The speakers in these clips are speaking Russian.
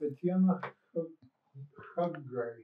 Татьяна Хагай.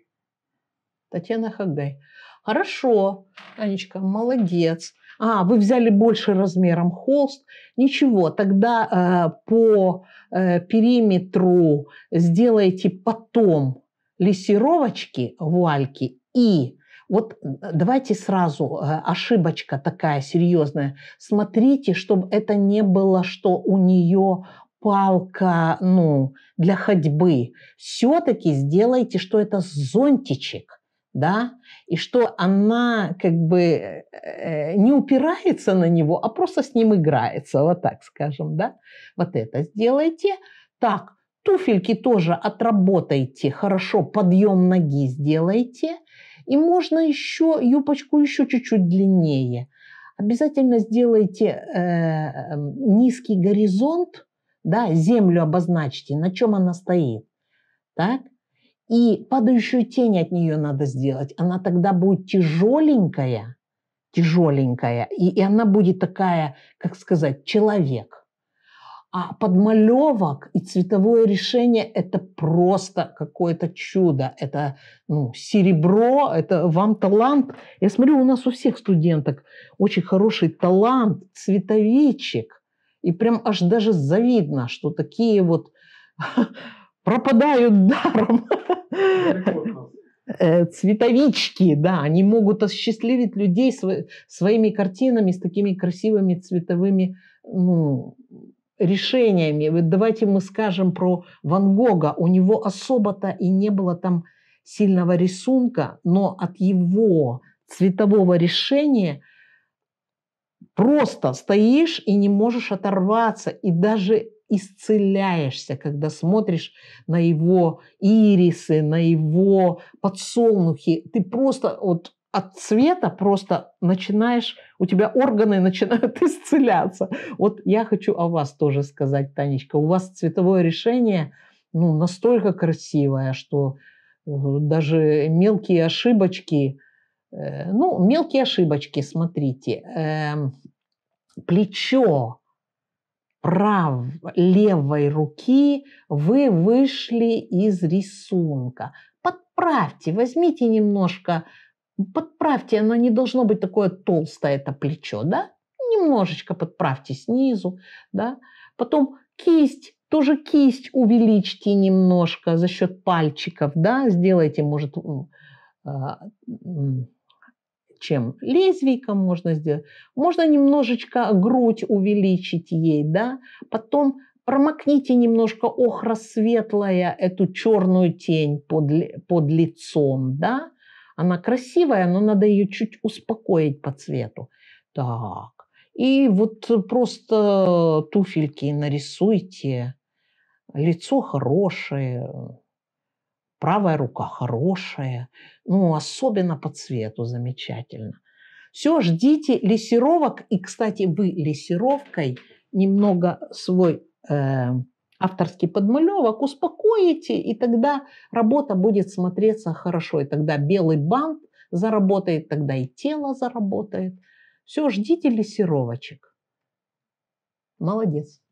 Татьяна Хагай. Хорошо, Анечка, молодец. А, вы взяли больше размером холст. Ничего, тогда э, по э, периметру сделайте потом лессировочки, вуальки и вот э, давайте сразу э, ошибочка такая серьезная. Смотрите, чтобы это не было, что у нее палка ну, для ходьбы, все-таки сделайте, что это зонтичек, да, и что она как бы э, э, не упирается на него, а просто с ним играется, вот так скажем, да. Вот это сделайте. Так, туфельки тоже отработайте, хорошо подъем ноги сделайте. И можно еще юбочку еще чуть-чуть длиннее. Обязательно сделайте э, э низкий горизонт, да, землю обозначьте, на чем она стоит, так? И падающую тень от нее надо сделать. Она тогда будет тяжеленькая, тяжеленькая, и, и она будет такая, как сказать, человек. А подмалевок и цветовое решение – это просто какое-то чудо. Это ну, серебро, это вам талант. Я смотрю, у нас у всех студенток очень хороший талант, цветовичек – и прям аж даже завидно, что такие вот пропадают даром. Э, цветовички, да, они могут осчастливить людей своими картинами с такими красивыми цветовыми ну, решениями. Вот давайте мы скажем про Ван Гога. У него особо-то и не было там сильного рисунка, но от его цветового решения – просто стоишь и не можешь оторваться, и даже исцеляешься, когда смотришь на его ирисы, на его подсолнухи. Ты просто вот от цвета просто начинаешь, у тебя органы начинают исцеляться. Вот я хочу о вас тоже сказать, Танечка. У вас цветовое решение ну, настолько красивое, что э, даже мелкие ошибочки – Э, ну, мелкие ошибочки, смотрите. Эм, плечо прав левой руки вы вышли из рисунка. Подправьте, возьмите немножко, подправьте, оно не должно быть такое толстое это плечо, да? Немножечко подправьте снизу, да? Потом кисть, тоже кисть увеличьте немножко за счет пальчиков, да? Сделайте, может, а, чем? Лезвийком можно сделать. Можно немножечко грудь увеличить ей, да? Потом промокните немножко охра светлая эту черную тень под, под лицом, да? Она красивая, но надо ее чуть успокоить по цвету. Так. И вот просто туфельки нарисуйте. Лицо хорошее, правая рука хорошая, ну, особенно по цвету замечательно. Все, ждите лессировок. И, кстати, вы лессировкой немного свой э, авторский подмалевок успокоите, и тогда работа будет смотреться хорошо. И тогда белый бант заработает, тогда и тело заработает. Все, ждите лессировочек. Молодец.